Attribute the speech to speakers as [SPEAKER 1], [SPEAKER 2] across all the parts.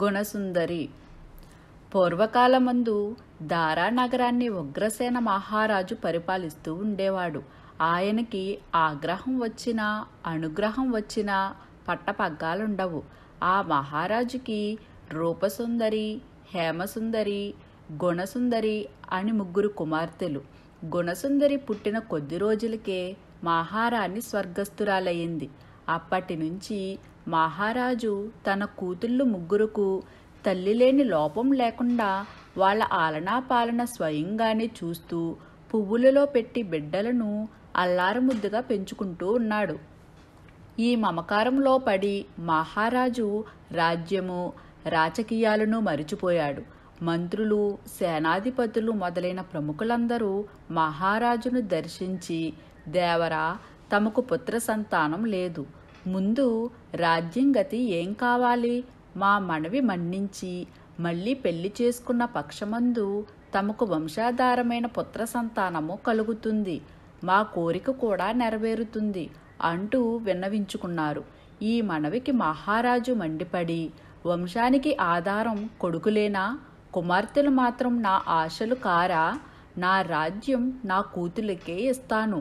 [SPEAKER 1] గుణసుందరి పూర్వకాలమందు దారా నగరాన్ని ఉగ్రసేన మహారాజు పరిపాలిస్తూ ఉండేవాడు ఆయనకి ఆగ్రహం వచ్చినా అనుగ్రహం వచ్చినా పట్టపగ్గాలుండవు ఆ మహారాజుకి రూపసుందరి హేమసుందరి గుణసుందరి అని ముగ్గురు కుమార్తెలు గుణసుందరి పుట్టిన కొద్ది రోజులకే మహారాణి స్వర్గస్థురాలయ్యింది అప్పటి నుంచి మహారాజు తన కూతుళ్ళు ముగ్గురుకు తల్లిలేని లోపం లేకుండా వాళ్ళ ఆలనా పాలన స్వయంగానే చూస్తూ పువ్వులలో పెట్టి బిడ్డలను అల్లారముద్దుగా పెంచుకుంటూ ఉన్నాడు ఈ మమకారంలో పడి మహారాజు రాజ్యము రాజకీయాలను మరిచిపోయాడు మంత్రులు సేనాధిపతులు మొదలైన ప్రముఖులందరూ మహారాజును దర్శించి దేవరా తమకు పుత్ర సంతానం లేదు ముందు రాజ్యం గతి ఏం కావాలి మా మనవి మన్నించి మళ్ళీ పెళ్లి చేసుకున్న పక్షమందు తమకు వంశాధారమైన పుత్ర సంతానము కలుగుతుంది మా కోరిక కూడా నెరవేరుతుంది అంటూ విన్నవించుకున్నారు ఈ మనవికి మహారాజు మండిపడి వంశానికి ఆధారం కొడుకులేనా కుమార్తెలు మాత్రం నా ఆశలు కారా నా రాజ్యం నా కూతులకే ఇస్తాను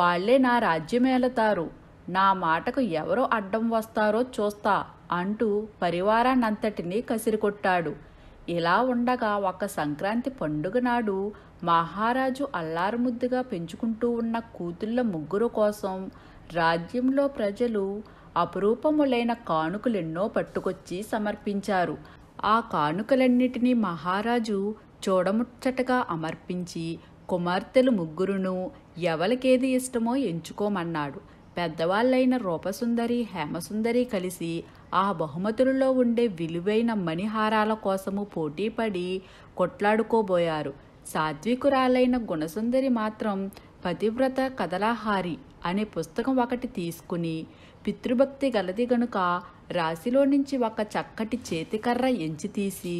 [SPEAKER 1] వాళ్లే నా రాజ్యమేళతారు నా మాటకు ఎవరో అడ్డం వస్తారో చూస్తా అంటూ పరివారాన్నంతటినీ కసిరికొట్టాడు ఇలా ఉండగా ఒక సంక్రాంతి పండుగ నాడు మహారాజు అల్లారుముద్దుగా పెంచుకుంటూ ఉన్న కూతుళ్ళ ముగ్గురు కోసం రాజ్యంలో ప్రజలు అపురూపములైన కానుకలెన్నో పట్టుకొచ్చి సమర్పించారు ఆ కానుకలన్నిటినీ మహారాజు చూడముచ్చటగా అమర్పించి కుమార్తెలు ముగ్గురును ఎవలకేది ఇష్టమో ఎంచుకోమన్నాడు పెద్దవాళ్ళైన రూపసుందరి హేమసుందరి కలిసి ఆ బహుమతులలో ఉండే విలువైన మణిహారాల కోసము పోటీపడి కొట్లాడుకోబోయారు సాత్వికురాలైన గుణసుందరి మాత్రం పతివ్రత కదలాహారి అనే పుస్తకం ఒకటి తీసుకుని పితృభక్తి గలది గనుక రాశిలో నుంచి ఒక చక్కటి చేతికర్ర ఎంచి తీసి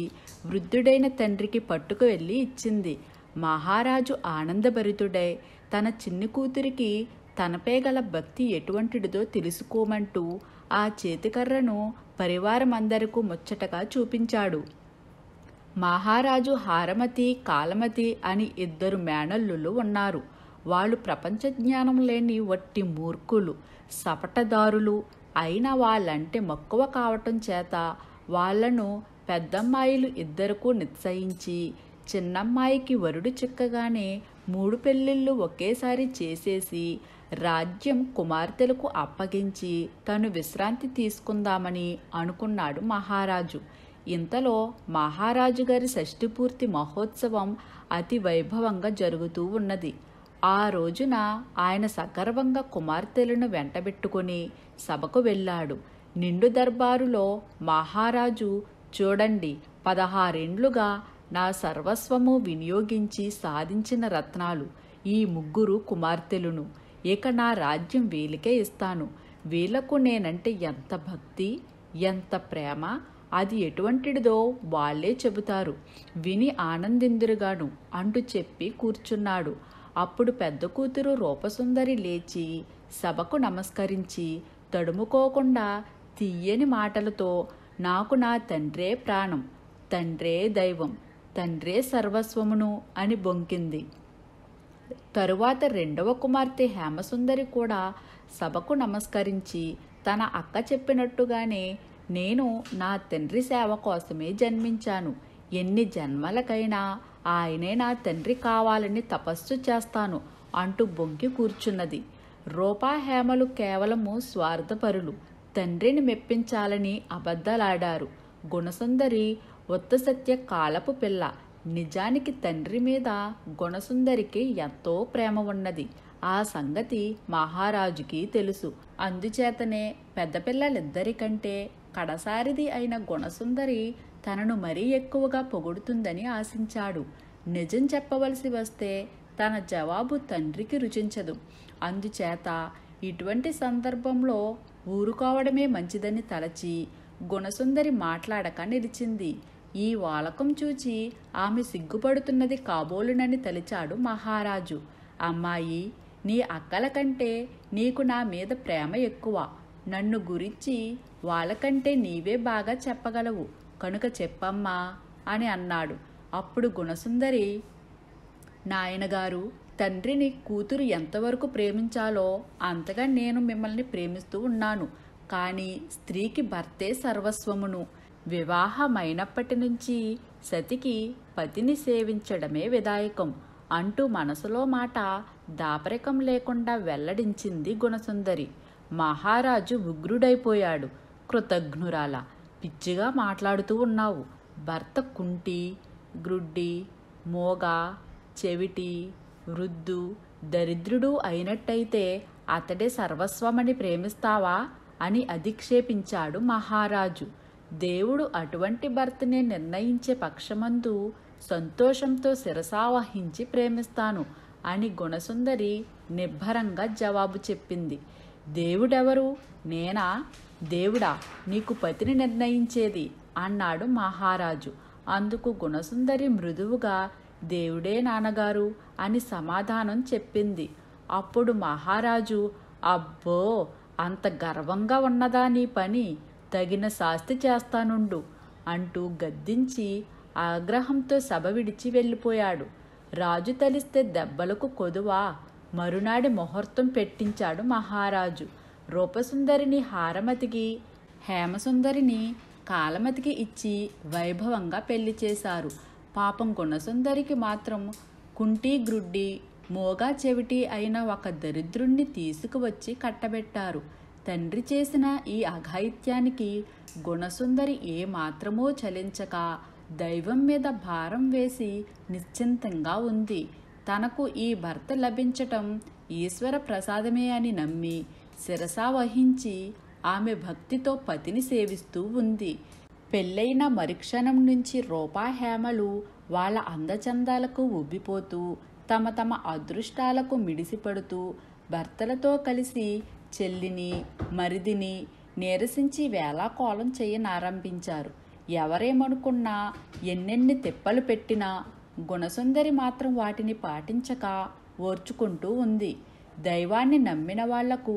[SPEAKER 1] వృద్ధుడైన తండ్రికి పట్టుకు వెళ్ళి ఇచ్చింది మహారాజు ఆనందభరితుడై తన చిన్ని కూతురికి తనపై గల భక్తి ఎటువంటిదో తెలుసుకోమంటూ ఆ చేతికర్రను పరివారమందరకు ముచ్చటగా చూపించాడు మహారాజు హారమతి కాలమతి అని ఇద్దరు మేనల్లులు ఉన్నారు వాళ్ళు ప్రపంచ జ్ఞానం లేని వట్టి మూర్ఖులు సపటదారులు అయిన వాళ్ళంటే మక్కువ కావటం చేత వాళ్లను పెద్దమ్మాయిలు ఇద్దరుకు నిశ్చయించి చిన్నమ్మాయికి వరుడు చిక్కగానే మూడు పెళ్ళిళ్ళు ఒకేసారి చేసేసి రాజ్యం కుమార్తెలకు అప్పగించి తను విశ్రాంతి తీసుకుందామని అనుకున్నాడు మహారాజు ఇంతలో మహారాజు గారి షష్ఠిపూర్తి మహోత్సవం అతి వైభవంగా జరుగుతూ ఉన్నది ఆ రోజున ఆయన సగర్వంగా కుమార్తెలను వెంటబెట్టుకుని సభకు వెళ్ళాడు నిండు దర్బారులో మహారాజు చూడండి పదహారేండ్లుగా నా సర్వస్వము వినియోగించి సాధించిన రత్నాలు ఈ ముగ్గురు కుమార్తెలును ఇక నా రాజ్యం వీలికే ఇస్తాను వీళ్లకు నేనంటే ఎంత భక్తి ఎంత ప్రేమ అది ఎటువంటిదో వాళ్లే చెబుతారు విని ఆనందిందురుగాను అంటూ చెప్పి కూర్చున్నాడు అప్పుడు పెద్ద కూతురు రూపసుందరి లేచి సభకు నమస్కరించి తడుముకోకుండా తీయని మాటలతో నాకు నా తండ్రే ప్రాణం తండ్రే దైవం తండ్రే సర్వస్వమును అని బొంకింది తరువాత రెండవ కుమార్తె హేమసుందరి కూడా సభకు నమస్కరించి తన అక్క చెప్పినట్టుగానే నేను నా తండ్రి సేవ కోసమే జన్మించాను ఎన్ని జన్మలకైనా ఆయనే నా తండ్రి కావాలని తపస్సు చేస్తాను అంటూ బొంగి కూర్చున్నది రూపా హేమలు కేవలము స్వార్థపరులు తండ్రిని మెప్పించాలని అబద్ధలాడారు గుణసుందరి ఉత్తసత్య కాలపు పిల్ల నిజానికి తండ్రి మీద గుణసుందరికి ఎంతో ప్రేమ ఉన్నది ఆ సంగతి మహారాజుకి తెలుసు అందుచేతనే పెద్దపిల్లలిద్దరికంటే కడసారిది అయిన గుణసుందరి తనను మరీ ఎక్కువగా పొగుడుతుందని ఆశించాడు నిజం చెప్పవలసి వస్తే తన జవాబు తండ్రికి రుచించదు అందుచేత ఇటువంటి సందర్భంలో ఊరుకోవడమే మంచిదని తలచి గుణసుందరి మాట్లాడక నిలిచింది ఈ వాలకం చూచి ఆమె సిగ్గుపడుతున్నది కాబోలునని తలిచాడు మహారాజు అమ్మాయి నీ అక్కల కంటే నీకు నా మీద ప్రేమ ఎక్కువ నన్ను గురించి వాళ్ళకంటే నీవే బాగా చెప్పగలవు కనుక చెప్పమ్మా అని అన్నాడు అప్పుడు గుణసుందరి నాయనగారు తండ్రిని కూతురు ఎంతవరకు ప్రేమించాలో అంతగా నేను మిమ్మల్ని ప్రేమిస్తూ ఉన్నాను కానీ స్త్రీకి భర్తే సర్వస్వమును వివాహమైనప్పటి నుంచి సతికి పతిని సేవించడమే విధాయకం అంటూ మనసులో మాట దాపరికం లేకుండా వెల్లడించింది గుణసుందరి మహారాజు ఉగ్రుడైపోయాడు కృతజ్ఞురాల పిచ్చిగా మాట్లాడుతూ ఉన్నావు భర్త కుంటి గ్రుడ్డి మోగ చెవిటి వృద్ధు దరిద్రుడు అయినట్టయితే అతడే సర్వస్వమని ప్రేమిస్తావా అని అధిక్షేపించాడు మహారాజు దేవుడు అటువంటి భర్తనే నిర్ణయించే పక్షమందు సంతోషంతో శిరసావహించి ప్రేమిస్తాను అని గుణసుందరి నిబ్బరంగా జవాబు చెప్పింది దేవుడెవరు నేనా దేవుడా నీకు పతిని నిర్ణయించేది అన్నాడు మహారాజు అందుకు గుణసుందరి మృదువుగా దేవుడే నాన్నగారు అని సమాధానం చెప్పింది అప్పుడు మహారాజు అబ్బో అంత గర్వంగా ఉన్నదా నీ పని తగిన శాస్తి చేస్తానుండు అంటూ గద్దించి ఆగ్రహంతో సభ విడిచి వెళ్ళిపోయాడు రాజు తలిస్తే దెబ్బలకు కొదువా మరునాడి ముహూర్తం పెట్టించాడు మహారాజు రూపసుందరిని హారమతికి హేమసుందరిని కాలమతికి ఇచ్చి వైభవంగా పెళ్లి చేశారు పాపం గుణసుందరికి మాత్రం కుంటి గ్రుడ్డి మోగా చెవిటి అయిన ఒక దరిద్రుణ్ణి తీసుకువచ్చి కట్టబెట్టారు తండ్రి చేసిన ఈ అఘాయిత్యానికి గుణసుందరి మాత్రమో చలించక దైవం మీద భారం వేసి నిశ్చింతంగా ఉంది తనకు ఈ భర్త లభించటం ఈశ్వర ప్రసాదమే అని నమ్మి శిరసా వహించి ఆమె భక్తితో పతిని సేవిస్తూ ఉంది పెళ్ళైన మరిక్షణం నుంచి రూపా హేమలు వాళ్ళ అందచందాలకు ఉబ్బిపోతూ తమ తమ అదృష్టాలకు మిడిసిపడుతూ భర్తలతో కలిసి చెల్లిని మరిదిని నీరసించి వేలాకోలం చేయనారంభించారు ఎవరేమనుకున్నా ఎన్నెన్ని తిప్పలు పెట్టినా గుణసుందరి మాత్రం వాటిని పాటించక ఓర్చుకుంటూ ఉంది దైవాన్ని నమ్మిన వాళ్లకు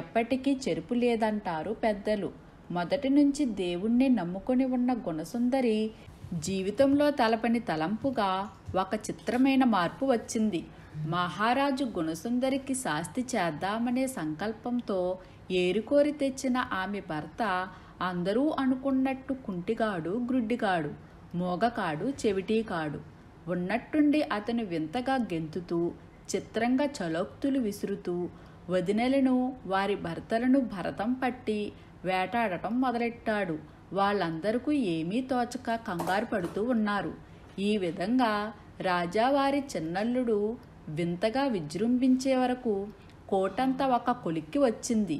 [SPEAKER 1] ఎప్పటికీ చెరుపు లేదంటారు పెద్దలు మొదటి నుంచి దేవుణ్ణి నమ్ముకొని ఉన్న గుణసుందరి జీవితంలో తలపని తలంపుగా ఒక చిత్రమైన మార్పు వచ్చింది మహారాజు గుణసుందరికి శాస్తి చేద్దామనే సంకల్పంతో ఏరుకోరి తెచ్చిన ఆమె భర్త అందరూ అనుకున్నట్టు కుంటిగాడు గ్రుడ్డిగాడు మోగకాడు చెవిటీకాడు ఉన్నట్టుండి అతను వింతగా గెంతుతూ చిత్రంగా చలోక్తులు విసురుతూ వదినలను వారి భర్తలను భరతం పట్టి వేటాడటం మొదలెట్టాడు వాళ్ళందరికీ ఏమీ తోచక కంగారు పడుతూ ఉన్నారు ఈ విధంగా రాజావారి చిన్నల్లుడు వింతగా విజృంభించే వరకు కోటంతా ఒక కొలిక్కి వచ్చింది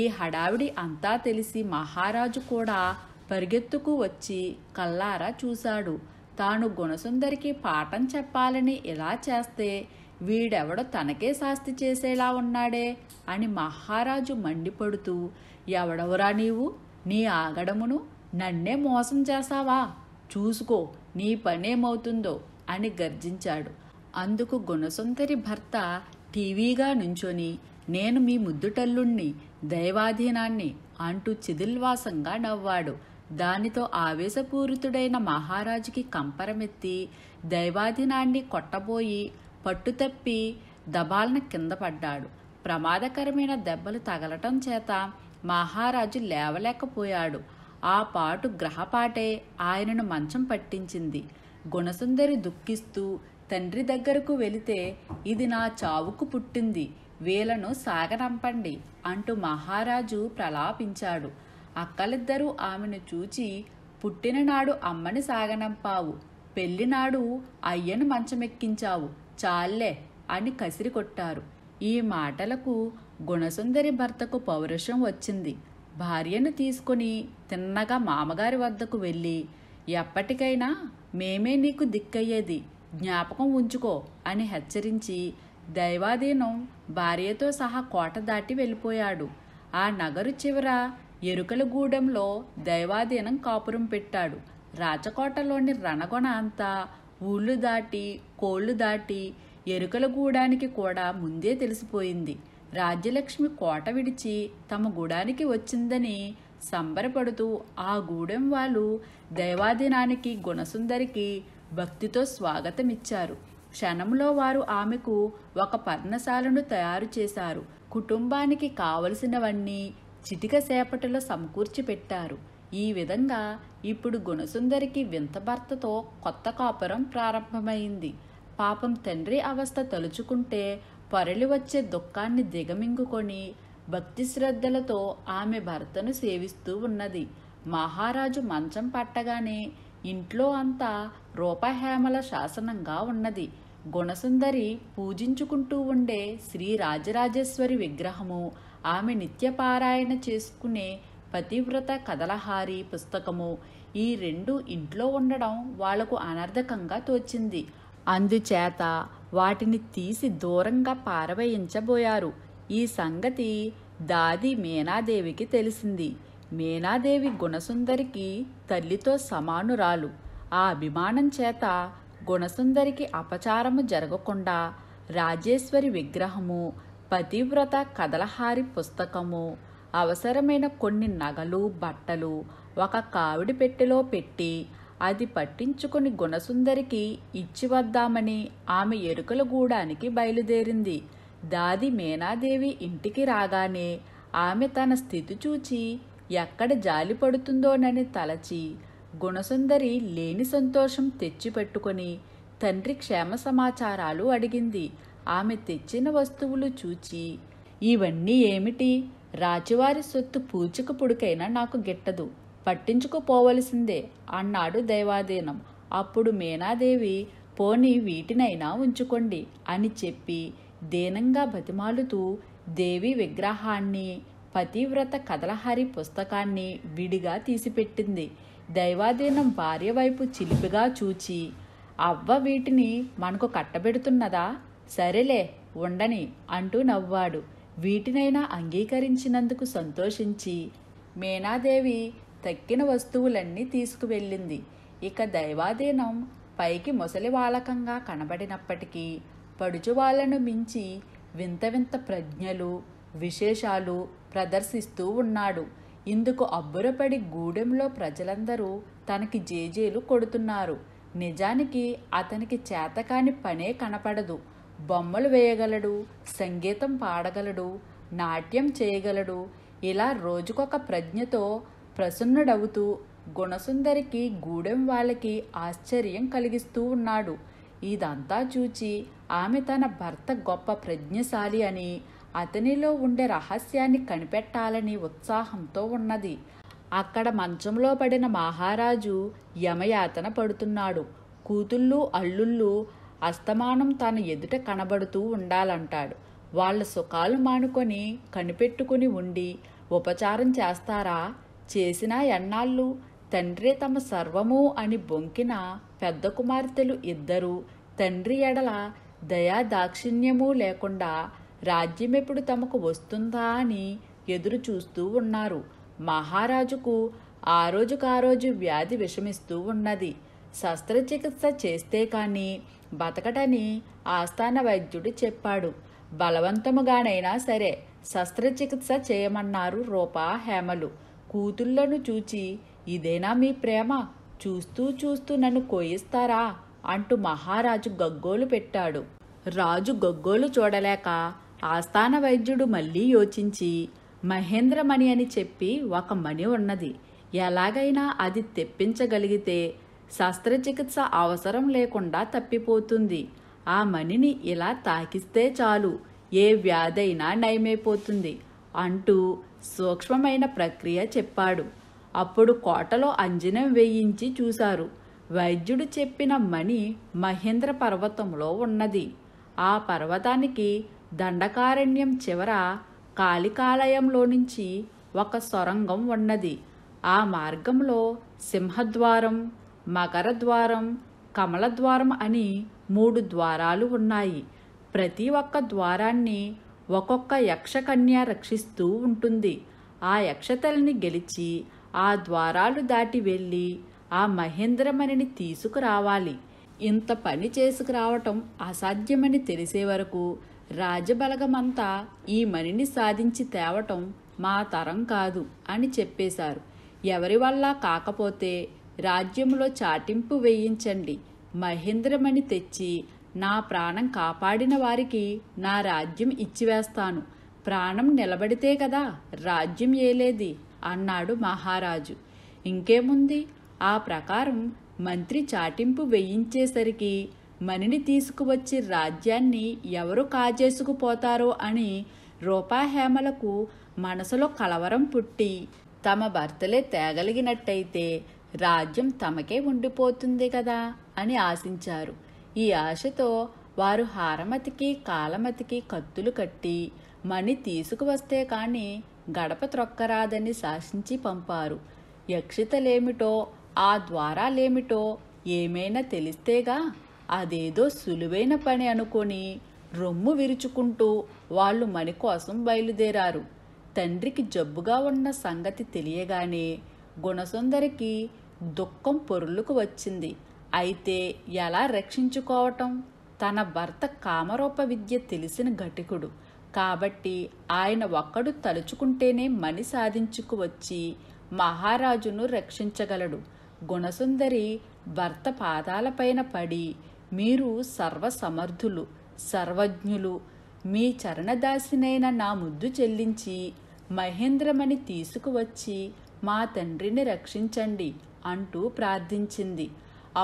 [SPEAKER 1] ఈ హడావిడి అంతా తెలిసి మహారాజు కూడా పరిగెత్తుకు వచ్చి కల్లారా చూశాడు తాను గుణసుందరికి పాఠం చెప్పాలని ఇలా చేస్తే వీడెవడో తనకే శాస్తి చేసేలా ఉన్నాడే అని మహారాజు మండిపడుతూ ఎవడవురా నీవు నీ ఆగడమును నన్నే మోసం చేశావా చూసుకో నీ పనేమవుతుందో అని గర్జించాడు అందుకు గుణసుందరి భర్త టీవీగా నుంచొని నేను మీ ముద్దుటల్లుణ్ణి దైవాధీనాన్ని అంటూ చిదిల్వాసంగా నవ్వాడు దానితో ఆవేశపూరితుడైన మహారాజుకి కంపరమెత్తి దైవాధీనాన్ని కొట్టబోయి పట్టుతప్పి దబాలన కింద పడ్డాడు ప్రమాదకరమైన దెబ్బలు తగలటం చేత మహారాజు లేవలేకపోయాడు ఆ పాటు గ్రహపాటే ఆయనను మంచం పట్టించింది గుణసుందరి దుఃఖిస్తూ తండ్రి దగ్గరకు వెళితే ఇది నా చావుకు పుట్టింది వీలను సాగనంపండి అంటూ మహారాజు ప్రలాపించాడు అక్కలిద్దరూ ఆమెను చూచి పుట్టిననాడు అమ్మని సాగనంపావు పెళ్లినాడు అయ్యను మంచమెక్కించావు చాలే అని కసిరి కొట్టారు ఈ మాటలకు గుణసుందరి భర్తకు పౌరుషం వచ్చింది భార్యను తీసుకుని తిన్నగా మామగారి వద్దకు వెళ్ళి ఎప్పటికైనా మేమే నీకు దిక్కయ్యేది జ్ఞాపకం ఉంచుకో అని హెచ్చరించి దైవాధీనం భార్యతో సహా కోట దాటి వెళ్ళిపోయాడు ఆ నగరు చివర ఎరుకల గూడెంలో దైవాధీనం కాపురం పెట్టాడు రాచకోటలోని రణగొణ అంతా ఊళ్ళు దాటి కోళ్ళు దాటి ఎరుకల గూడానికి కూడా ముందే తెలిసిపోయింది రాజ్యలక్ష్మి కోట విడిచి తమ గూడానికి వచ్చిందని సంబరపడుతూ ఆ గూడెం వాళ్ళు దైవాధీనానికి గుణసుందరికి భక్తితో స్వాగతమిచ్చారు క్షణంలో వారు ఆమెకు ఒక పర్ణశాలను తయారు చేశారు కుటుంబానికి కావలసినవన్నీ చిటిక సేపటిలో సమకూర్చి పెట్టారు ఈ విధంగా ఇప్పుడు గుణసుందరికి వింత భర్తతో కొత్త కాపురం ప్రారంభమైంది పాపం తండ్రి అవస్థ తలుచుకుంటే పొరలి వచ్చే దుఃఖాన్ని దిగమింగుకొని భక్తి శ్రద్ధలతో ఆమె భర్తను సేవిస్తూ ఉన్నది మహారాజు మంచం పట్టగానే ఇంట్లో అంతా రూపహేమల శాసనంగా ఉన్నది గుణసుందరి పూజించుకుంటూ ఉండే శ్రీ రాజరాజేశ్వరి విగ్రహము ఆమె నిత్యపారాయణ చేసుకునే పతివ్రత కదలహారి పుస్తకము ఈ రెండు ఇంట్లో ఉండడం వాళ్లకు అనర్ధకంగా తోచింది అందుచేత వాటిని తీసి దూరంగా పారవేయించబోయారు ఈ సంగతి దాది మీనాదేవికి తెలిసింది మీనాదేవి గుణసుందరికి తల్లితో సమానురాలు ఆ అభిమానం చేత గుణసుందరికి అపచారము జరగకుండా రాజేశ్వరి విగ్రహము పతివ్రత కదలహారి పుస్తకము అవసరమైన కొన్ని నగలు బట్టలు ఒక కావిడి పెట్టెలో పెట్టి అది పట్టించుకుని గుణసుందరికి ఇచ్చి వద్దామని ఆమె ఎరుకల గూడానికి బయలుదేరింది దాది మీనాదేవి ఇంటికి రాగానే ఆమె తన స్థితి చూచి ఎక్కడ జాలి పడుతుందోనని తలచి గుణసుందరి లేని సంతోషం తెచ్చిపెట్టుకొని తండ్రి క్షేమ సమాచారాలు అడిగింది ఆమె తెచ్చిన వస్తువులు చూచి ఇవన్నీ ఏమిటి రాజువారి సొత్తు పూచిక పుడికైనా నాకు గిట్టదు పట్టించుకుపోవలసిందే అన్నాడు దైవాధీనం అప్పుడు మీనాదేవి పోని వీటినైనా ఉంచుకోండి అని చెప్పి దీనంగా బతిమాలుతూ దేవి విగ్రహాన్ని పతివ్రత కదలహరి పుస్తకాన్ని విడిగా తీసిపెట్టింది దైవాధీనం భార్య వైపు చిలిపిగా చూచి అవ్వ వీటిని మనకు కట్టబెడుతున్నదా సరేలే ఉండని అంటూ నవ్వాడు వీటినైనా అంగీకరించినందుకు సంతోషించి మీనాదేవి తక్కిన వస్తువులన్నీ తీసుకువెళ్ళింది ఇక దైవాధీనం పైకి ముసలి కనబడినప్పటికీ పడుచువాళ్లను మించి వింత వింత ప్రజ్ఞలు విశేషాలు ప్రదర్శిస్తూ ఉన్నాడు ఇందుకు అబ్బురపడి గూడెంలో ప్రజలందరూ తనకి జేజేలు కొడుతున్నారు నిజానికి అతనికి చేతకాని పనే కనపడదు బొమ్మలు వేయగలడు సంగీతం పాడగలడు నాట్యం చేయగలడు ఇలా రోజుకొక ప్రజ్ఞతో ప్రసన్నుడవుతూ గుణసుందరికి గూడెం వాళ్ళకి ఆశ్చర్యం కలిగిస్తూ ఉన్నాడు ఇదంతా చూచి ఆమె తన భర్త గొప్ప ప్రజ్ఞశాలి అని అతనిలో ఉండే రహస్యాన్ని కనిపెట్టాలని ఉత్సాహంతో ఉన్నది అక్కడ మంచంలో పడిన మహారాజు యమయాతన పడుతున్నాడు కూతుళ్ళు అల్లుళ్ళు అస్తమానం తన ఎదుట కనబడుతూ ఉండాలంటాడు వాళ్ళ సుఖాలు మానుకొని కనిపెట్టుకుని ఉండి ఉపచారం చేస్తారా చేసినా ఎన్నాళ్ళు తండ్రి తమ సర్వము అని బొంకిన పెద్ద కుమార్తెలు ఇద్దరూ తండ్రి ఎడల దయా దాక్షిణ్యము లేకుండా రాజ్యం ఎప్పుడు తమకు వస్తుందా అని ఎదురు చూస్తూ ఉన్నారు మహారాజుకు ఆ రోజుకారోజు వ్యాధి విషమిస్తూ ఉన్నది శస్త్రచికిత్స చేస్తే కానీ బతకటని ఆస్థాన వైద్యుడు చెప్పాడు బలవంతముగానైనా సరే శస్త్రచికిత్స చేయమన్నారు రూపా హేమలు కూతుళ్లను చూచి ఇదేనా మీ ప్రేమ చూస్తూ చూస్తూ నన్ను కోయిస్తారా అంటూ మహారాజు గగ్గోలు పెట్టాడు రాజు గగ్గోలు చూడలేక ఆస్థాన వైద్యుడు మళ్ళీ యోచించి మహేంద్రమణి అని చెప్పి ఒక మణి ఉన్నది ఎలాగైనా అది తెప్పించగలిగితే శస్త్రచికిత్స అవసరం లేకుండా తప్పిపోతుంది ఆ మణిని ఇలా తాకిస్తే చాలు ఏ వ్యాధైనా నయమైపోతుంది అంటూ సూక్ష్మమైన ప్రక్రియ చెప్పాడు అప్పుడు కోటలో అంజనం వేయించి చూశారు వైద్యుడు చెప్పిన మణి మహేంద్ర పర్వతంలో ఉన్నది ఆ పర్వతానికి దండకారణ్యం చివర కాళికాలయంలో నుంచి ఒక సొరంగం ఉన్నది ఆ మార్గంలో సింహద్వారం మకరద్వారం కమలద్వారం అని మూడు ద్వారాలు ఉన్నాయి ప్రతి ఒక్క ద్వారాన్ని ఒక్కొక్క యక్షకన్య రక్షిస్తూ ఉంటుంది ఆ యక్షతల్ని గెలిచి ఆ ద్వారాలు దాటి వెళ్ళి ఆ మహేంద్రమణిని తీసుకురావాలి ఇంత పని చేసుకురావటం అసాధ్యమని తెలిసే వరకు రాజబలగమంతా ఈ మణిని సాధించి తేవటం మా తరం కాదు అని చెప్పేశారు ఎవరి వల్ల కాకపోతే రాజ్యంలో చాటింపు వేయించండి మహేంద్రమణి తెచ్చి నా ప్రాణం కాపాడిన వారికి నా రాజ్యం ఇచ్చివేస్తాను ప్రాణం నిలబడితే కదా రాజ్యం ఏలేది అన్నాడు మహారాజు ఇంకేముంది ఆ ప్రకారం మంత్రి చాటింపు వేయించేసరికి మణిని తీసుకువచ్చి రాజ్యాన్ని ఎవరు కాజేసుకుపోతారో అని రూపాహేమలకు మనసులో కలవరం పుట్టి తమ భర్తలే తేగలిగినట్టయితే రాజ్యం తమకే ఉండిపోతుంది కదా అని ఆశించారు ఈ ఆశతో వారు హారమతికి కాలమతికి కత్తులు కట్టి మణి తీసుకువస్తే కానీ గడప త్రొక్కరాదని శాసించి పంపారు యక్షితలేమిటో ఆ ద్వారాలేమిటో ఏమైనా తెలిస్తేగా అదేదో సులువైన పని అనుకొని రొమ్ము విరుచుకుంటూ వాళ్ళు మణి కోసం బయలుదేరారు తండ్రికి జబ్బుగా ఉన్న సంగతి తెలియగానే గుణసుందరికి దుఃఖం పొరులకు వచ్చింది అయితే ఎలా రక్షించుకోవటం తన భర్త కామరూప విద్య తెలిసిన ఘటికుడు కాబట్టి ఆయన ఒక్కడు తలుచుకుంటేనే మణి సాధించుకువచ్చి మహారాజును రక్షించగలడు గుణసుందరి భర్త పాదాలపైన పడి మీరు సర్వసమర్థులు సర్వజ్ఞులు మీ చరణదాసినైన నా ముద్దు చెల్లించి మహేంద్రమణి తీసుకువచ్చి మా తండ్రిని రక్షించండి అంటూ ప్రార్థించింది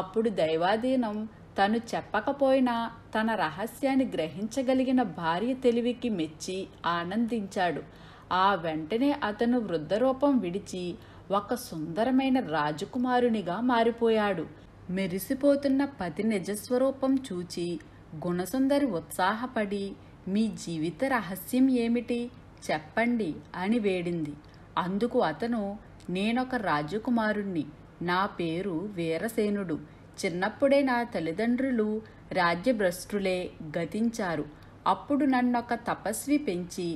[SPEAKER 1] అప్పుడు దైవాధీనం తను చెప్పకపోయినా తన రహస్యాన్ని గ్రహించగలిగిన భార్య తెలివికి మెచ్చి ఆనందించాడు ఆ వెంటనే అతను వృద్ధరూపం విడిచి ఒక సుందరమైన రాజకుమారునిగా మారిపోయాడు మెరిసిపోతున్న పతి నిజస్వరూపం చూచి గుణసుందరి ఉత్సాహపడి మీ జీవిత రహస్యం ఏమిటి చెప్పండి అని వేడింది అందుకు అతను నేనొక రాజకుమారుణ్ణి నా పేరు వీరసేనుడు చిన్నప్పుడే నా తల్లిదండ్రులు రాజ్యభ్రష్టులే గతించారు అప్పుడు నన్నొక తపస్వి పెంచి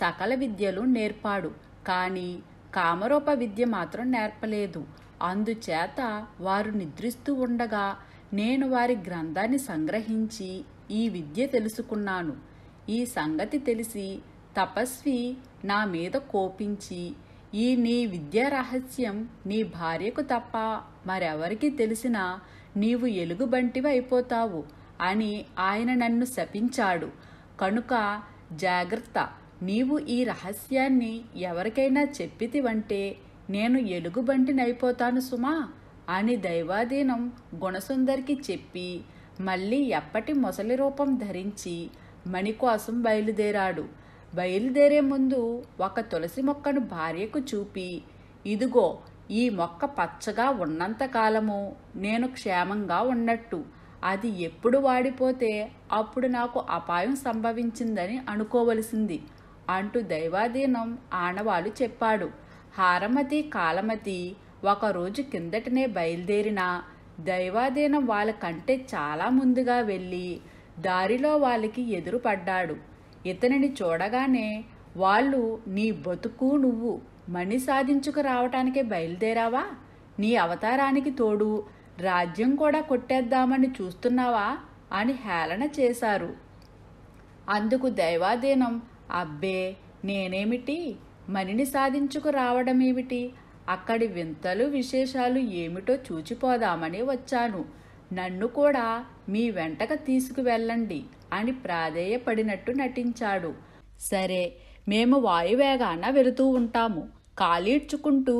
[SPEAKER 1] సకల విద్యలు నేర్పాడు కానీ కామరూప విద్య మాత్రం నేర్పలేదు అందుచేత వారు నిద్రిస్తూ ఉండగా నేను వారి గ్రంథాన్ని సంగ్రహించి ఈ విద్య తెలుసుకున్నాను ఈ సంగతి తెలిసి తపస్వి నా మీద కోపించి ఈ నీ విద్యా రహస్యం నీ భార్యకు తప్ప మరెవరికి తెలిసినా నీవు ఎలుగుబంటివి అయిపోతావు అని ఆయన నన్ను శపించాడు కనుక జాగ్రత్త నీవు ఈ రహస్యాన్ని ఎవరికైనా చెప్పితివంటే నేను ఎలుగుబంటినైపోతాను సుమా అని దైవాధీనం గుణసుందరికి చెప్పి మళ్ళీ ఎప్పటి మొసలి రూపం ధరించి మణి కోసం బయలుదేరాడు బయలుదేరే ముందు ఒక తులసి మొక్కను భార్యకు చూపి ఇదిగో ఈ మొక్క పచ్చగా ఉన్నంతకాలము నేను క్షేమంగా ఉన్నట్టు అది ఎప్పుడు వాడిపోతే అప్పుడు నాకు అపాయం సంభవించిందని అనుకోవలసింది అంటూ దైవాధీనం ఆనవాలు చెప్పాడు హారమతి కాలమతి ఒకరోజు కిందటనే బయలుదేరిన దైవాధీనం వాళ్ళకంటే చాలా ముందుగా వెళ్ళి దారిలో వాళ్ళకి ఎదురుపడ్డాడు ఇతనిని చూడగానే వాళ్ళు నీ బతుకు నువ్వు మణి సాధించుకు రావటానికే బయలుదేరావా నీ అవతారానికి తోడు రాజ్యం కూడా కొట్టేద్దామని చూస్తున్నావా అని హేళన చేశారు అందుకు దైవాధీనం అబ్బే నేనేమిటి మణిని సాధించుకు రావడమేమిటి అక్కడి వింతలు విశేషాలు ఏమిటో చూచిపోదామని వచ్చాను నన్ను కూడా మీ వెంటక తీసుకువెళ్ళండి అని ప్రాధేయపడినట్టు నటించాడు సరే మేము వాయువేగాన వెళుతూ ఉంటాము కాలీడ్చుకుంటూ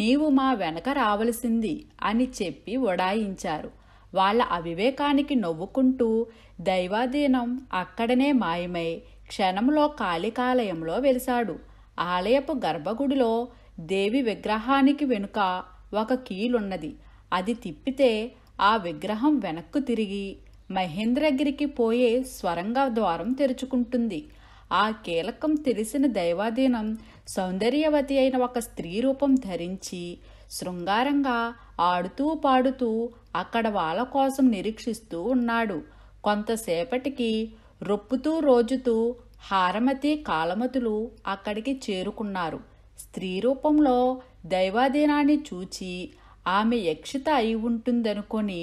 [SPEAKER 1] నీవు మా వెనక రావలసింది అని చెప్పి ఉడాయించారు వాళ్ళ అవివేకానికి నవ్వుకుంటూ దైవాధీనం అక్కడనే మాయమై క్షణంలో కాళికాలయంలో వెలిశాడు ఆలయపు గర్భగుడిలో దేవి విగ్రహానికి వెనుక ఒక కీలున్నది అది తిప్పితే ఆ విగ్రహం వెనక్కు తిరిగి మహేంద్రగిరికి పోయే స్వరంగ ద్వారం తెరుచుకుంటుంది ఆ కీలకం తెలిసిన దైవాధీనం సౌందర్యవతి అయిన ఒక స్త్రీ రూపం ధరించి శృంగారంగా ఆడుతూ పాడుతూ అక్కడ వాళ్ళ కోసం నిరీక్షిస్తూ ఉన్నాడు కొంతసేపటికి రొప్పుతూ రోజుతూ హారమతి కాలమతులు అక్కడికి చేరుకున్నారు స్త్రీ రూపంలో దైవాధీనాన్ని చూచి ఆమె యక్షిత అయి ఉంటుందనుకొని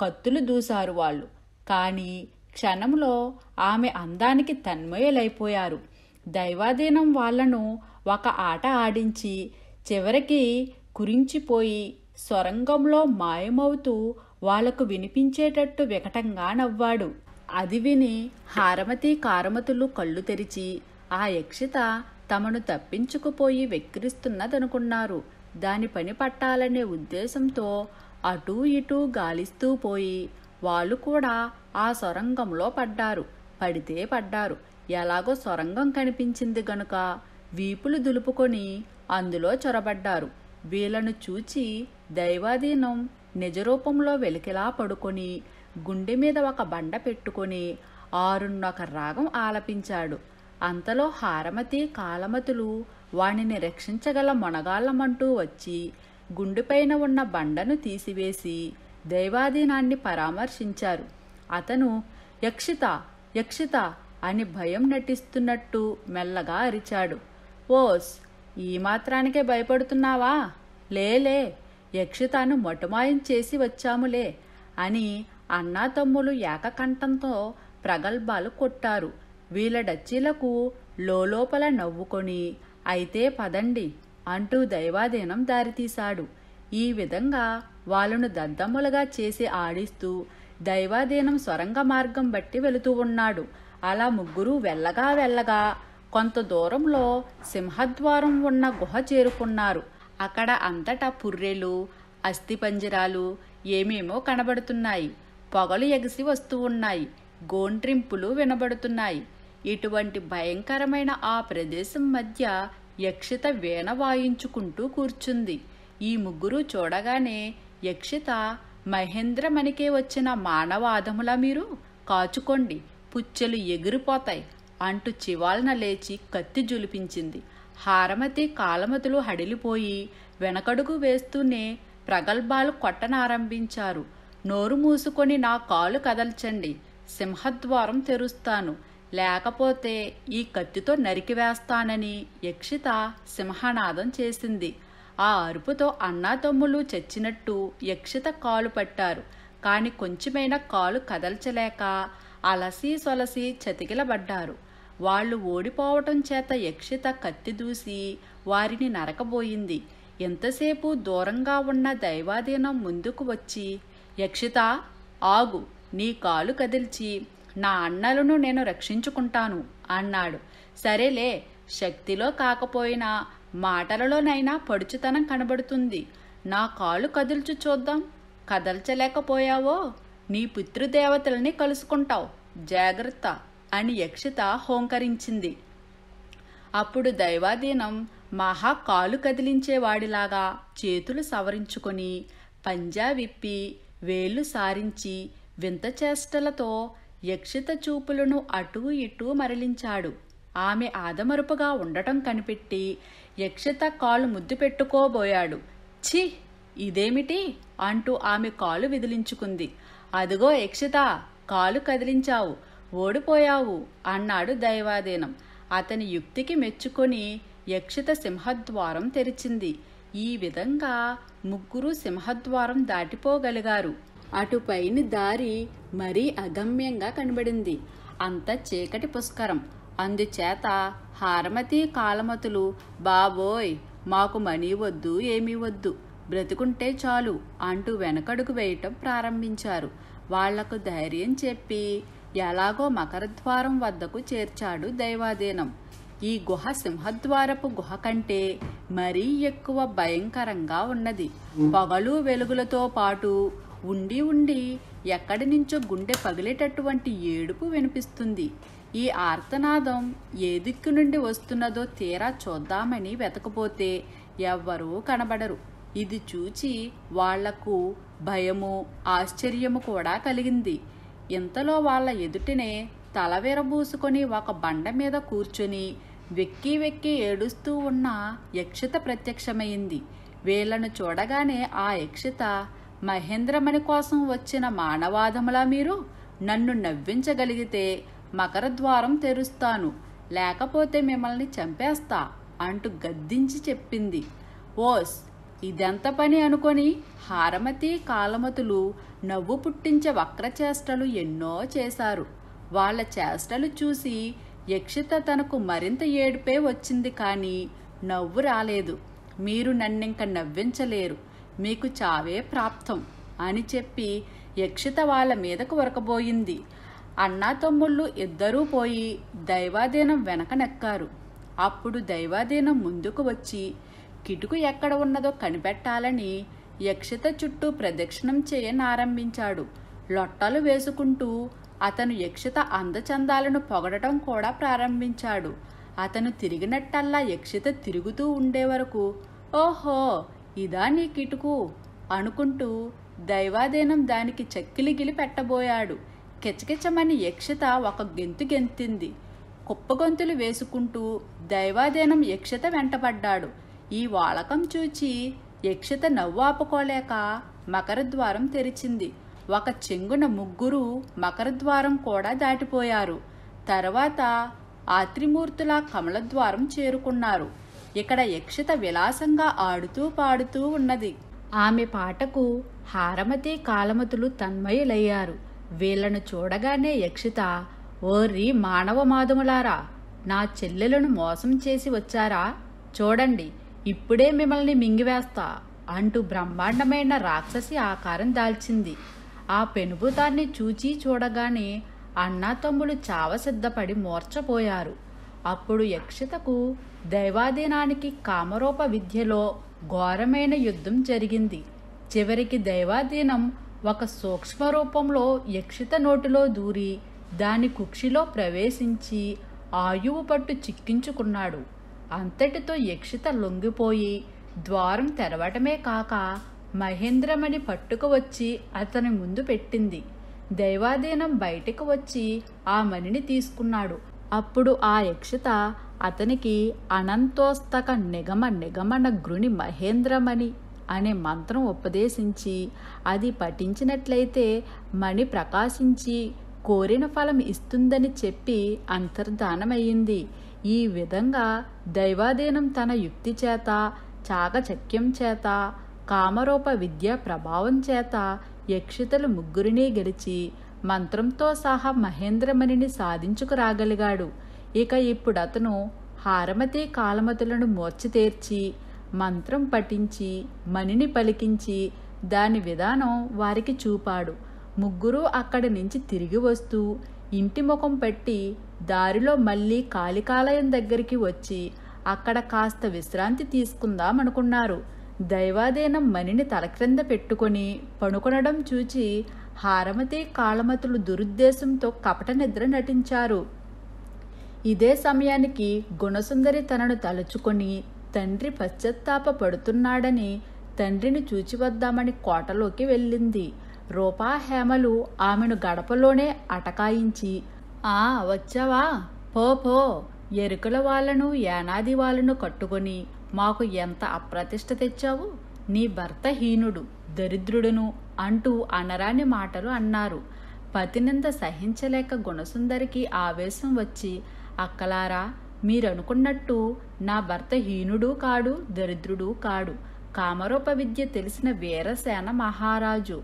[SPEAKER 1] కత్తులు దూశారు వాళ్ళు కానీ క్షణంలో ఆమె అందానికి తన్మయులైపోయారు దైవాధీనం వాళ్లను ఒక ఆట ఆడించి చివరికి కురించిపోయి సొరంగంలో మాయమవుతూ వాళ్లకు వినిపించేటట్టు వికటంగా నవ్వాడు అది విని హారమతి కారమతులు కళ్ళు తెరిచి ఆ యక్షిత తమను తప్పించుకుపోయి వెక్కిరిస్తున్నదనుకున్నారు దాని పని పట్టాలనే ఉద్దేశంతో అటూ ఇటూ గాలిస్తూ పోయి వాళ్ళు కూడా ఆ సొరంగంలో పడ్డారు పడితే పడ్డారు ఎలాగో సొరంగం కనిపించింది గనుక వీపులు దులుపుకొని అందులో చొరబడ్డారు వీళ్ళను చూచి దైవాధీనం నిజరూపంలో వెలికిలా పడుకొని గుండె మీద ఒక బండ పెట్టుకొని ఆరున్నొక రాగం ఆలపించాడు అంతలో హారమతి కాలమతులు వాణిని రక్షించగల మొనగాళ్ళమంటూ వచ్చి గుండెపైన ఉన్న బండను తీసివేసి దైవాధీనాన్ని పరామర్శించారు అతను యక్షిత యక్షిత అని భయం నటిస్తున్నట్టు మెల్లగా అరిచాడు ఓస్ ఈ మాత్రానికే భయపడుతున్నావా లేలే యక్షితను మటుమాయం చేసి వచ్చాములే అని అన్నాతమ్ములు ఏకకంఠంతో ప్రగల్భాలు కొట్టారు వీళ్ళ డచ్చీలకు లోపల నవ్వుకొని అయితే పదండి అంటూ దైవాధీనం దారితీశాడు ఈ విధంగా వాళ్ళను దద్దమ్ములుగా చేసి ఆడిస్తూ దైవాధీనం సొరంగ మార్గం బట్టి వెళుతూ ఉన్నాడు అలా ముగ్గురు వెళ్ళగా వెళ్ళగా కొంత దూరంలో సింహద్వారం ఉన్న గుహ చేరుకున్నారు అక్కడ అంతటా పుర్రెలు అస్థిపంజరాలు ఏమేమో కనబడుతున్నాయి పొగలు ఎగిసి వస్తూ ఉన్నాయి గోండ్రింపులు వినబడుతున్నాయి ఇటువంటి భయంకరమైన ఆ ప్రదేశం మధ్య యక్షిత వీణ వాయించుకుంటూ కూర్చుంది ఈ ముగ్గురు చూడగానే యక్షిత మహేంద్రమణికే వచ్చిన మానవాదములా మీరు కాచుకోండి పుచ్చెలు ఎగిరిపోతాయి అంటూ చివాలన లేచి కత్తి జులిపించింది హారమతి కాలమతులు హడిలిపోయి వెనకడుగు వేస్తూనే ప్రగల్భాలు కొట్టనారంభించారు నోరు మూసుకొని నా కాలు కదల్చండి సింహద్వారం తెరుస్తాను లేకపోతే ఈ కత్తితో నరికివేస్తానని యక్షిత సింహనాదం చేసింది ఆ అరుపుతో అన్నాతమ్ములు చచ్చినట్టు యక్షిత కాలు పట్టారు కాని కొంచెమైన కాలు కదల్చలేక అలసి సొలసి చతికిలబడ్డారు వాళ్ళు ఓడిపోవటం చేత యక్షిత కత్తి దూసి వారిని నరకబోయింది ఎంతసేపు దూరంగా ఉన్న దైవాధీనం ముందుకు వచ్చి యక్షిత ఆగు నీ కాలు కదిల్చి నా అన్నలను నేను రక్షించుకుంటాను అన్నాడు సరేలే శక్తిలో కాకపోయినా మాటలలోనైనా పడుచుతనం కనబడుతుంది నా కాలు కదిల్చు చూద్దాం కదల్చలేకపోయావో నీ పితృదేవతల్ని కలుసుకుంటావు జాగ్రత్త అని యక్షిత హోంకరించింది అప్పుడు దైవాధీనం మహా కాలు కదిలించేవాడిలాగా చేతులు సవరించుకొని పంజా విప్పి వేళ్లు సారించి వింత చేష్టలతో యక్షిత చూపులను అటూ ఇటూ మరలించాడు ఆమె ఆదమరుపుగా ఉండటం కనిపెట్టి యక్షిత కాలు ముద్దు పెట్టుకోబోయాడు ఛీ ఇదేమిటి అంటూ ఆమె కాలు విదిలించుకుంది అదిగో యక్షిత కాలు కదిలించావు ఓడిపోయావు అన్నాడు దైవాధీనం అతని యుక్తికి మెచ్చుకొని యక్షిత సింహద్వారం తెరిచింది ఈ విధంగా ముగ్గురు సింహద్వారం దాటిపోగలిగారు అటుపైన దారి మరీ అగమ్యంగా కనబడింది అంత చీకటి పుష్కరం అందుచేత హారమతి కాలమతులు బాబోయ్ మాకు మనీ వద్దు ఏమీ వద్దు బ్రతుకుంటే చాలు అంటూ వెనకడుగు వేయటం ప్రారంభించారు వాళ్లకు ధైర్యం చెప్పి ఎలాగో మకరద్వారం వద్దకు చేర్చాడు దైవాధీనం ఈ గుహ సింహద్వారపు గుహ కంటే మరీ ఎక్కువ భయంకరంగా ఉన్నది పగలు వెలుగులతో పాటు ఉండి ఉండి ఎక్కడి నుంచో గుండె పగిలేటటువంటి ఏడుపు వినిపిస్తుంది ఈ ఆర్తనాదం ఏ దిక్కు నుండి వస్తున్నదో తీరా చూద్దామని వెతకపోతే ఎవ్వరూ కనబడరు ఇది చూచి వాళ్లకు భయము ఆశ్చర్యము కూడా కలిగింది ఇంతలో వాళ్ళ ఎదుటనే తలవిరబూసుకొని ఒక బండ మీద కూర్చుని వెక్కి వెక్కి ఏడుస్తూ ఉన్న యక్షిత ప్రత్యక్షమైంది వీళ్లను చూడగానే ఆ యక్షిత మహేంద్రమణి కోసం వచ్చిన మానవాదములా మీరు నన్ను నవ్వించగలిగితే మకర ద్వారం తెరుస్తాను లేకపోతే మిమ్మల్ని చంపేస్తా అంటూ గద్దించి చెప్పింది ఓస్ ఇదెంత పని అనుకొని హారమతి కాలమతులు నవ్వు పుట్టించే వక్రచేష్టలు ఎన్నో చేశారు వాళ్ల చేష్టలు చూసి యక్షిత తనకు మరింత ఏడుపే వచ్చింది కానీ నవ్వు రాలేదు మీరు నన్నింక నవ్వించలేరు మీకు చావే ప్రాప్తం అని చెప్పి యక్షిత వాళ్ళ మీదకు ఉరకబోయింది అన్నా తమ్ముళ్ళు ఇద్దరూ పోయి దైవాధీనం వెనక నెక్కారు అప్పుడు దైవాధీనం ముందుకు వచ్చి కిటుకు ఎక్కడ ఉన్నదో కనిపెట్టాలని యక్షిత చుట్టూ ప్రదక్షిణం చేయనారంభించాడు లొట్టలు వేసుకుంటూ అతను యక్షిత అందచందాలను పొగడటం కూడా ప్రారంభించాడు అతను తిరిగినట్టల్లా యక్షిత తిరుగుతూ ఉండే వరకు ఓహో ఇదా నీ కిటుకు అనుకుంటూ దైవాధీనం దానికి చెక్కిలిగిలి పెట్టబోయాడు కిచకిచమని యక్షిత ఒక గెంతు గెంతింది కుప్పగొంతులు వేసుకుంటూ దైవాధీనం యక్షిత వెంటపడ్డాడు ఈ వాళకం చూచి యక్షిత నవ్వాపుకోలేక మకరద్వారం తెరిచింది ఒక చెంగున ముగ్గురు మకరద్వారం కూడా దాటిపోయారు తర్వాత ఆత్రిమూర్తుల కమలద్వారం చేరుకున్నారు ఇక్కడ యక్షిత విలాసంగా ఆడుతూ పాడుతూ ఉన్నది ఆమె పాటకు హారమతి కాలమతులు తన్మయులయ్యారు వీళ్లను చూడగానే యక్షిత ఓర్రి మానవ మాధములారా నా చెల్లెలను మోసం చేసి వచ్చారా చూడండి ఇప్పుడే మిమ్మల్ని మింగివేస్తా అంటూ బ్రహ్మాండమైన రాక్షసి ఆకారం దాల్చింది ఆ పెనుభూతాన్ని చూచి చూడగానే అన్నా తమ్ముడు చావసిద్ధపడి మూర్చపోయారు అప్పుడు యక్షితకు దైవాధీనానికి కామరూప విద్యలో ఘోరమైన యుద్ధం జరిగింది చివరికి దైవాధీనం ఒక సూక్ష్మ రూపంలో యక్షిత నోటిలో దూరి దాని కుక్షిలో ప్రవేశించి ఆయువు పట్టు చిక్కించుకున్నాడు అంతటితో యక్షిత లొంగిపోయి ద్వారం తెరవటమే కాక మహేంద్రమణి పట్టుకువచ్చి అతని ముందు పెట్టింది దైవాధీనం బయటకు వచ్చి ఆ మణిని తీసుకున్నాడు అప్పుడు ఆ యక్షిత అతనికి అనంతోస్తక నిగమ నిగమన గృణి మహేంద్రమణి అనే మంత్రం ఉపదేశించి అది పఠించినట్లయితే మణి ప్రకాశించి కోరిన ఫలం ఇస్తుందని చెప్పి అంతర్ధానమయ్యింది ఈ విధంగా దైవాధీనం తన యుక్తి చేత చాకచక్యం చేత కామరూప విద్య ప్రభావం చేత యక్షితలు ముగ్గురినీ గెలిచి మంత్రంతో సహా మహేంద్రమణిని సాధించుకురాగలిగాడు ఇక ఇప్పుడు అతను హారమతి కాలమతులను తీర్చి మంత్రం పఠించి మణిని పలికించి దాని విధానం వారికి చూపాడు ముగ్గురు అక్కడి నుంచి తిరిగి వస్తూ ఇంటి ముఖం పెట్టి దారిలో మళ్ళీ కాళికాలయం దగ్గరికి వచ్చి అక్కడ కాస్త విశ్రాంతి తీసుకుందామనుకున్నారు అనుకున్నారు దైవాధీనం మణిని తలక్రింద పెట్టుకొని పనుకొనడం చూచి హారమతి కాళమతులు దురుద్దేశంతో కపట నిద్ర నటించారు ఇదే సమయానికి గుణసుందరి తనను తలుచుకొని తండ్రి పశ్చత్తాప పడుతున్నాడని తండ్రిని చూచివద్దామని కోటలోకి వెళ్ళింది రూపా హేమలు ఆమెను గడపలోనే అటకాయించి ఆ వచ్చావా పో పో ఎరుకల వాళ్ళను ఏనాది వాళ్ళను కట్టుకొని మాకు ఎంత అప్రతిష్ట తెచ్చావు నీ భర్త హీనుడు దరిద్రుడును అంటూ అనరాని మాటలు అన్నారు పతినింద సహించలేక గుణసుందరికి ఆవేశం వచ్చి అక్కలారా మీరనుకున్నట్టు నా భర్త హీనుడు కాడు దరిద్రుడు కాడు కామరూప విద్య తెలిసిన వీరసేన మహారాజు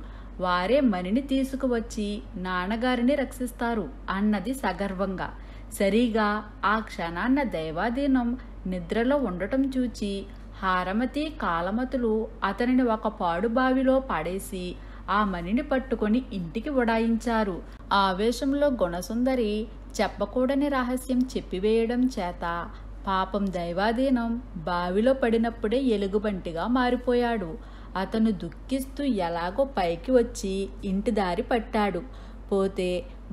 [SPEAKER 1] వారే మణిని తీసుకువచ్చి నాన్నగారిని రక్షిస్తారు అన్నది సగర్వంగా సరిగా ఆ క్షణాన్న దైవాధీనం నిద్రలో ఉండటం చూచి హారమతి కాలమతులు అతనిని ఒక పాడుబావిలో పాడేసి ఆ మణిని పట్టుకొని ఇంటికి ఉడాయించారు ఆవేశంలో గుణసుందరి చెప్పకూడని రహస్యం చెప్పివేయడం చేత పాపం దైవాధీనం బావిలో పడినప్పుడే ఎలుగుబంటిగా మారిపోయాడు అతను దుఃఖిస్తూ ఎలాగో పైకి వచ్చి ఇంటి దారి పట్టాడు పోతే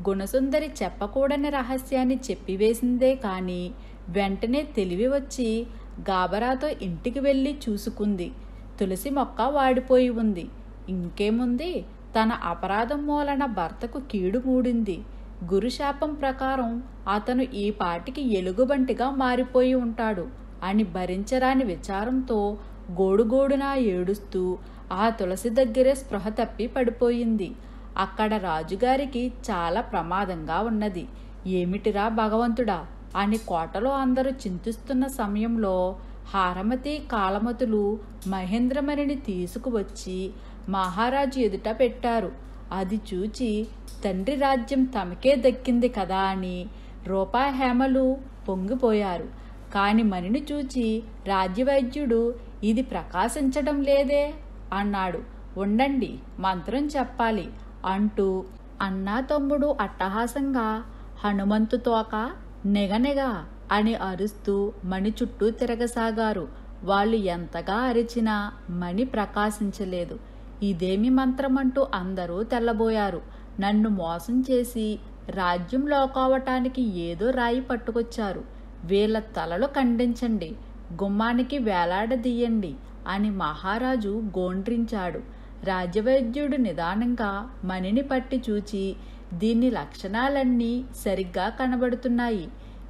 [SPEAKER 1] గుణసుందరి చెప్పకూడని రహస్యాన్ని చెప్పివేసిందే కానీ వెంటనే తెలివి వచ్చి గాబరాతో ఇంటికి వెళ్ళి చూసుకుంది తులసి మొక్క వాడిపోయి ఉంది ఇంకేముంది తన అపరాధం మూలన భర్తకు కీడు మూడింది గురుశాపం ప్రకారం అతను ఈ పాటికి ఎలుగుబంటిగా మారిపోయి ఉంటాడు అని భరించరాని విచారంతో గోడుగోడునా ఏడుస్తూ ఆ తులసి దగ్గరే స్పృహ తప్పి పడిపోయింది అక్కడ రాజుగారికి చాలా ప్రమాదంగా ఉన్నది ఏమిటిరా భగవంతుడా అని కోటలో అందరూ చింతిస్తున్న సమయంలో హారమతి కాలమతులు మహేంద్రమణిని తీసుకువచ్చి మహారాజు ఎదుట పెట్టారు అది చూచి తండ్రి రాజ్యం తమకే దక్కింది కదా అని రూపాహేమలు పొంగిపోయారు కాని మణిని చూచి రాజ్యవైద్యుడు ఇది ప్రకాశించడం లేదే అన్నాడు ఉండండి మంత్రం చెప్పాలి అంటూ అన్నా తమ్ముడు అట్టహాసంగా హనుమంతు తోక నెగనెగ అని అరుస్తూ మణి చుట్టూ తిరగసాగారు వాళ్ళు ఎంతగా అరిచినా మణి ప్రకాశించలేదు ఇదేమి మంత్రమంటూ అందరూ తెల్లబోయారు నన్ను మోసం చేసి రాజ్యం లోకవటానికి ఏదో రాయి పట్టుకొచ్చారు వీళ్ళ తలలు ఖండించండి గుమ్మానికి వేలాడదీయండి అని మహారాజు గోండ్రించాడు రాజవైద్యుడు నిదానంగా మణిని పట్టి చూచి దీని లక్షణాలన్నీ సరిగ్గా కనబడుతున్నాయి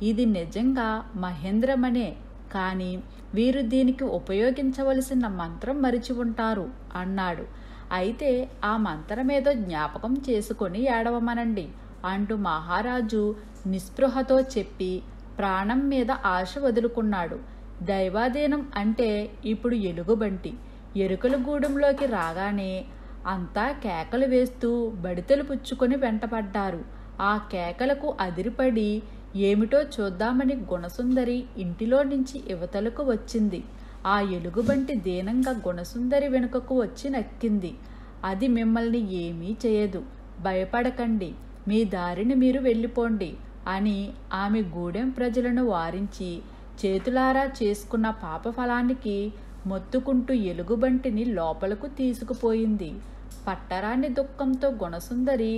[SPEAKER 1] ఇది నిజంగా మహేంద్రమనే కానీ వీరు దీనికి ఉపయోగించవలసిన మంత్రం మరిచి ఉంటారు అన్నాడు అయితే ఆ మంత్రమేదో జ్ఞాపకం చేసుకొని ఏడవమనండి అంటూ మహారాజు నిస్పృహతో చెప్పి ప్రాణం మీద ఆశ వదులుకున్నాడు దైవాధీనం అంటే ఇప్పుడు ఎలుగుబంటి ఎరుకల గూడెంలోకి రాగానే అంతా కేకలు వేస్తూ బడితలు పుచ్చుకొని వెంటపడ్డారు ఆ కేకలకు అదిరిపడి ఏమిటో చూద్దామని గుణసుందరి ఇంటిలో నుంచి యువతలకు వచ్చింది ఆ ఎలుగుబంటి దీనంగా గుణసుందరి వెనుకకు వచ్చి నక్కింది అది మిమ్మల్ని ఏమీ చేయదు భయపడకండి మీ దారిని మీరు వెళ్ళిపోండి అని ఆమె గూడెం ప్రజలను వారించి చేతులారా చేసుకున్న పాపఫలానికి మొత్తుకుంటూ ఎలుగుబంటిని లోపలకు తీసుకుపోయింది పట్టరాని దుఃఖంతో గుణసుందరి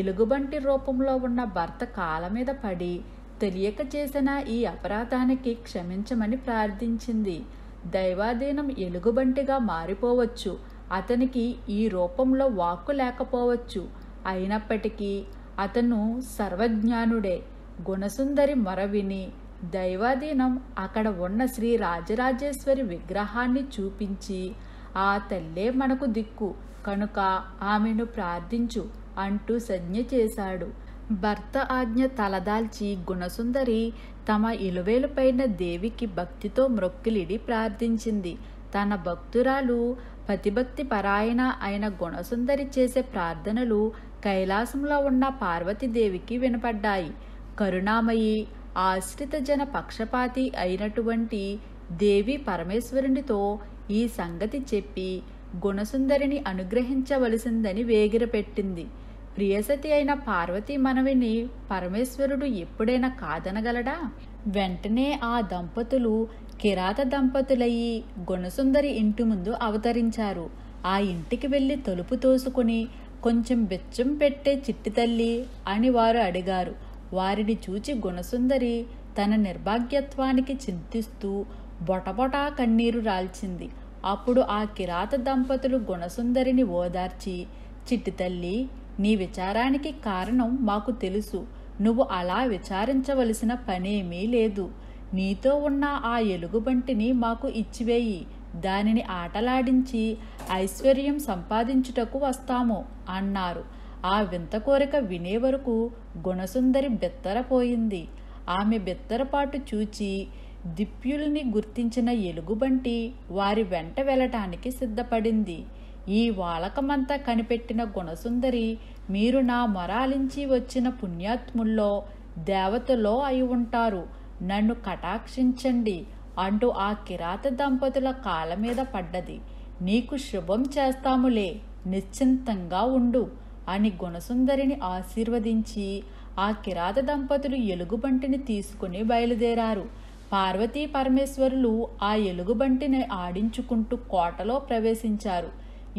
[SPEAKER 1] ఎలుగుబంటి రూపంలో ఉన్న భర్త కాళ్ళ మీద పడి తెలియక చేసిన ఈ అపరాధానికి క్షమించమని ప్రార్థించింది దైవాధీనం ఎలుగుబంటిగా మారిపోవచ్చు అతనికి ఈ రూపంలో వాక్కు లేకపోవచ్చు అయినప్పటికీ అతను సర్వజ్ఞానుడే గుణసుందరి మొర విని దైవాధీనం అక్కడ ఉన్న శ్రీ రాజరాజేశ్వరి విగ్రహాన్ని చూపించి ఆ తల్లే మనకు దిక్కు కనుక ఆమెను ప్రార్థించు అంటూ సజ్ఞ చేశాడు భర్త ఆజ్ఞ తలదాల్చి గుణసుందరి తమ ఇలువేలుపైన దేవికి భక్తితో మ్రొక్కిలిడి ప్రార్థించింది తన భక్తురాలు పతిభక్తి పరాయణ అయిన గుణసుందరి చేసే ప్రార్థనలు కైలాసంలో ఉన్న పార్వతీదేవికి వినపడ్డాయి కరుణామయి ఆశ్రిత జన పక్షపాతి అయినటువంటి దేవి పరమేశ్వరునితో ఈ సంగతి చెప్పి గుణసుందరిని అనుగ్రహించవలసిందని వేగిరపెట్టింది ప్రియసతి అయిన పార్వతీ మనవిని పరమేశ్వరుడు ఎప్పుడైనా కాదనగలడా వెంటనే ఆ దంపతులు కిరాత దంపతులయ్యి గుణసుందరి ఇంటి ముందు అవతరించారు ఆ ఇంటికి వెళ్ళి తలుపు తోసుకుని కొంచెం బెచ్చం పెట్టే చిట్టి తల్లి అని వారు అడిగారు వారిని చూచి గుణసుందరి తన నిర్భాగ్యత్వానికి చింతిస్తూ బొటబొటా కన్నీరు రాల్చింది అప్పుడు ఆ కిరాత దంపతులు గుణసుందరిని ఓదార్చి చిట్టి తల్లి నీ విచారానికి కారణం మాకు తెలుసు నువ్వు అలా విచారించవలసిన పనేమీ లేదు నీతో ఉన్న ఆ ఎలుగుబంటిని మాకు ఇచ్చివేయి దానిని ఆటలాడించి ఐశ్వర్యం సంపాదించుటకు వస్తాము అన్నారు ఆ వింత కోరిక వినే వరకు గుణసుందరి బెత్తరపోయింది ఆమె బెత్తరపాటు చూచి దిప్యుల్ని గుర్తించిన ఎలుగుబంటి వారి వెంట వెళ్ళటానికి సిద్ధపడింది ఈ వాళకమంతా కనిపెట్టిన గుణసుందరి మీరు నా మొరాలించి వచ్చిన పుణ్యాత్ముల్లో దేవతలో అయి ఉంటారు నన్ను కటాక్షించండి అంటూ ఆ కిరాత దంపతుల కాళ్ళ మీద పడ్డది నీకు శుభం చేస్తాములే నిశ్చింతంగా ఉండు అని గుణసుందరిని ఆశీర్వదించి ఆ కిరాత దంపతులు ఎలుగుబంటిని తీసుకుని బయలుదేరారు పార్వతీ పరమేశ్వరులు ఆ ఎలుగుబంటిని ఆడించుకుంటూ కోటలో ప్రవేశించారు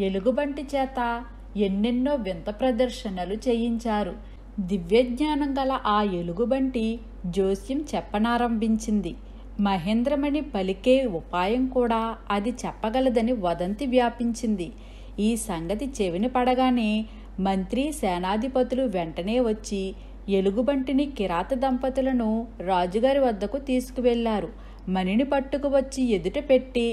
[SPEAKER 1] ఎలుగుబంటి చేత ఎన్నెన్నో వింత ప్రదర్శనలు చేయించారు దివ్యజ్ఞానం గల ఆ ఎలుగుబంటి జోస్యం చెప్పనారంభించింది మహేంద్రమణి పలికే ఉపాయం కూడా అది చెప్పగలదని వదంతి వ్యాపించింది ఈ సంగతి చెవిని పడగానే మంత్రి సేనాధిపతులు వెంటనే వచ్చి ఎలుగుబంటిని కిరాత దంపతులను రాజుగారి వద్దకు తీసుకువెళ్లారు మణిని వచ్చి ఎదుట పెట్టి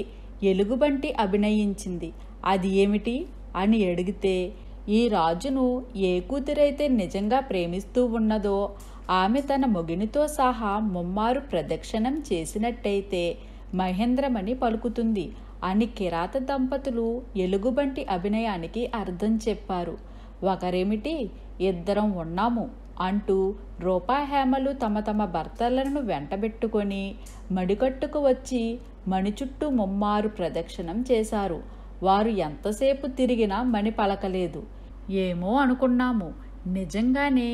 [SPEAKER 1] ఎలుగుబంటి అభినయించింది అది ఏమిటి అని అడిగితే ఈ రాజును ఏ కూతురైతే నిజంగా ప్రేమిస్తూ ఉన్నదో ఆమె తన మొగినితో సహా ముమ్మారు ప్రదక్షిణం చేసినట్టయితే మహేంద్రమణి పలుకుతుంది అని కిరాత దంపతులు ఎలుగుబంటి అభినయానికి అర్థం చెప్పారు ఒకరేమిటి ఇద్దరం ఉన్నాము అంటూ రూపాహేమలు తమ తమ భర్తలను వెంటబెట్టుకొని మడికట్టుకు వచ్చి మణి చుట్టూ ముమ్మారు ప్రదక్షిణం చేశారు వారు ఎంతసేపు తిరిగినా మణి పలకలేదు ఏమో అనుకున్నాము నిజంగానే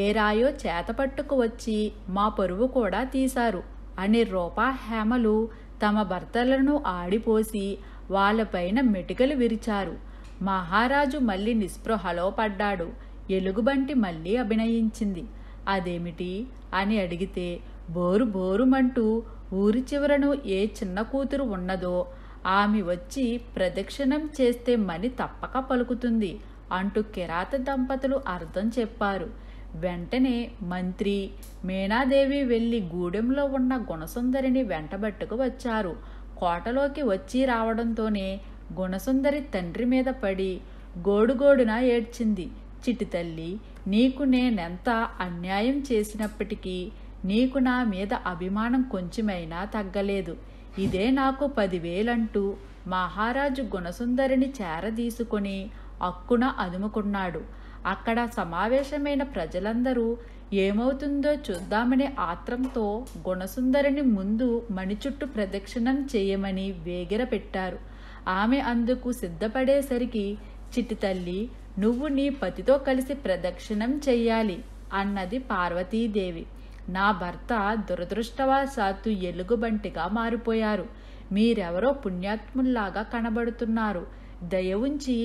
[SPEAKER 1] ఏ రాయో చేతపట్టుకు వచ్చి మా పరువు కూడా తీశారు అని రూపాహేమలు తమ భర్తలను ఆడిపోసి వాళ్ళపైన మెటికలు విరిచారు మహారాజు మళ్ళీ నిస్పృహలో పడ్డాడు ఎలుగుబంటి మళ్ళీ అభినయించింది అదేమిటి అని అడిగితే బోరు బోరుమంటూ ఊరి చివరను ఏ చిన్న కూతురు ఉన్నదో ఆమె వచ్చి ప్రదక్షిణం చేస్తే మని తప్పక పలుకుతుంది అంటూ కిరాత దంపతులు అర్థం చెప్పారు వెంటనే మంత్రి మీనాదేవి వెళ్ళి గూడెంలో ఉన్న గుణసుందరిని వెంటబట్టుకు వచ్చారు కోటలోకి వచ్చి రావడంతోనే గుణసుందరి తండ్రి మీద పడి గోడుగోడున ఏడ్చింది చిట్టి తల్లి నీకు నేనెంత అన్యాయం చేసినప్పటికీ నీకు నా మీద అభిమానం కొంచెమైనా తగ్గలేదు ఇదే నాకు పదివేలంటూ మహారాజు గుణసుందరిని చేరదీసుకొని అక్కున అదుముకున్నాడు అక్కడ సమావేశమైన ప్రజలందరూ ఏమవుతుందో చూద్దామనే ఆత్రంతో గుణసుందరిని ముందు మణిచుట్టు ప్రదక్షిణం చేయమని వేగిరపెట్టారు ఆమె అందుకు సిద్ధపడేసరికి చిట్టి తల్లి నువ్వు నీ పతితో కలిసి ప్రదక్షిణం చెయ్యాలి అన్నది పార్వతీదేవి నా భర్త దురదృష్టవశాత్తు ఎలుగుబంటిగా మారిపోయారు మీరెవరో పుణ్యాత్ముల్లాగా కనబడుతున్నారు దయవుంచి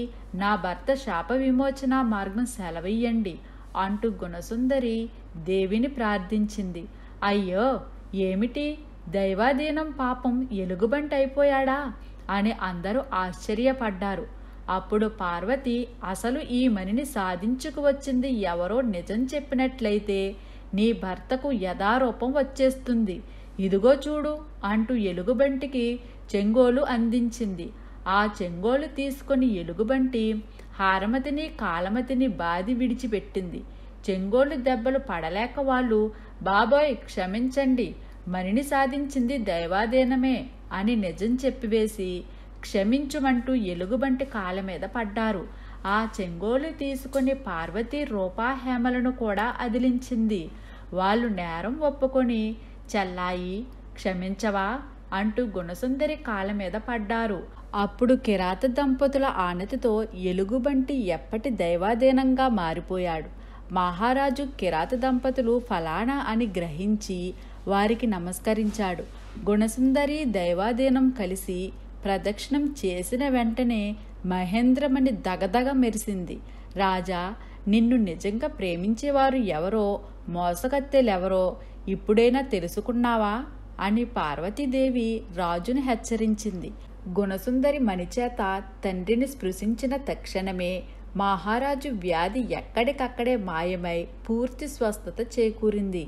[SPEAKER 1] నా భర్త శాప విమోచన మార్గం సెలవయ్యండి అంటూ గుణసుందరి దేవిని ప్రార్థించింది అయ్యో ఏమిటి దైవాధీనం పాపం ఎలుగుబంటైపోయాడా అని అందరూ ఆశ్చర్యపడ్డారు అప్పుడు పార్వతి అసలు ఈ మనిని సాధించుకు వచ్చింది ఎవరో నిజం చెప్పినట్లయితే నీ భర్తకు యథారూపం వచ్చేస్తుంది ఇదిగో చూడు అంటూ ఎలుగుబంటికి చెంగోలు అందించింది ఆ చెంగోలు తీసుకుని ఎలుగుబంటి హారమతిని కాలమతిని బాది విడిచిపెట్టింది చెంగోలు దెబ్బలు పడలేక వాళ్ళు బాబోయ్ క్షమించండి మణిని సాధించింది దైవాధీనమే అని నిజం చెప్పివేసి క్షమించుమంటూ ఎలుగుబంటి కాళ్ళ మీద పడ్డారు ఆ చెంగోలు తీసుకుని పార్వతీ రూపాహేమలను కూడా అదిలించింది వాళ్ళు నేరం ఒప్పుకొని చెల్లాయి క్షమించవా అంటూ గుణసుందరి కాళ్ళ మీద పడ్డారు అప్పుడు కిరాత దంపతుల ఆనతితో ఎలుగుబంటి ఎప్పటి దైవాధీనంగా మారిపోయాడు మహారాజు కిరాత దంపతులు ఫలానా అని గ్రహించి వారికి నమస్కరించాడు గుణసుందరి దైవాధీనం కలిసి ప్రదక్షిణం చేసిన వెంటనే మహేంద్రమణి దగదగ మెరిసింది రాజా నిన్ను నిజంగా ప్రేమించేవారు ఎవరో మోసగత్తెలెవరో ఇప్పుడైనా తెలుసుకున్నావా అని పార్వతీదేవి రాజును హెచ్చరించింది గుణసుందరి మణిచేత తండ్రిని స్పృశించిన తక్షణమే మహారాజు వ్యాధి ఎక్కడికక్కడే మాయమై పూర్తి స్వస్థత చేకూరింది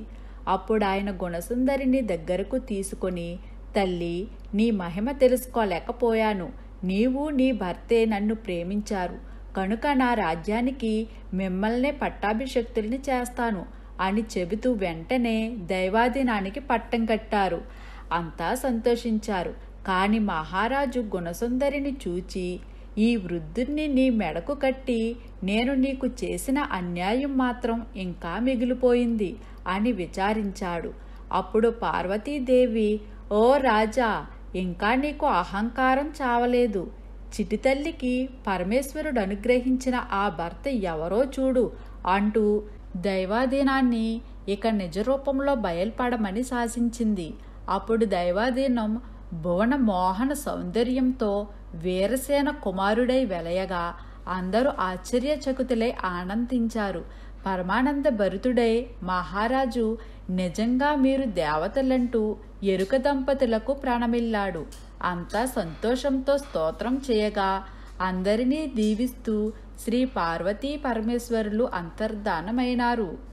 [SPEAKER 1] అప్పుడు ఆయన గుణసుందరిని దగ్గరకు తీసుకొని తల్లి నీ మహిమ తెలుసుకోలేకపోయాను నీవు నీ భర్తే నన్ను ప్రేమించారు కనుక నా రాజ్యానికి మిమ్మల్నే పట్టాభిషక్తుల్ని చేస్తాను అని చెబుతూ వెంటనే దైవాధీనానికి పట్టం కట్టారు అంతా సంతోషించారు కాని మహారాజు గుణసుందరిని చూచి ఈ వృద్ధుణ్ణి నీ మెడకు కట్టి నేను నీకు చేసిన అన్యాయం మాత్రం ఇంకా మిగిలిపోయింది అని విచారించాడు అప్పుడు పార్వతీదేవి ఓ రాజా ఇంకా నీకు అహంకారం చావలేదు చిటితల్లికి పరమేశ్వరుడు అనుగ్రహించిన ఆ భర్త ఎవరో చూడు అంటూ దైవాధీనాన్ని ఇక నిజరూపంలో బయల్పడమని శాసించింది అప్పుడు దైవాధీనం భువన మోహన సౌందర్యంతో వీరసేన కుమారుడై వెలయగా అందరూ ఆశ్చర్యచకుతులై ఆనందించారు పరమానంద భరితుడై మహారాజు నిజంగా మీరు దేవతలంటూ ఎరుక దంపతులకు ప్రాణమిల్లాడు అంతా సంతోషంతో స్తోత్రం చేయగా అందరినీ దీవిస్తూ శ్రీ పార్వతీ పరమేశ్వరులు అంతర్ధానమైనారు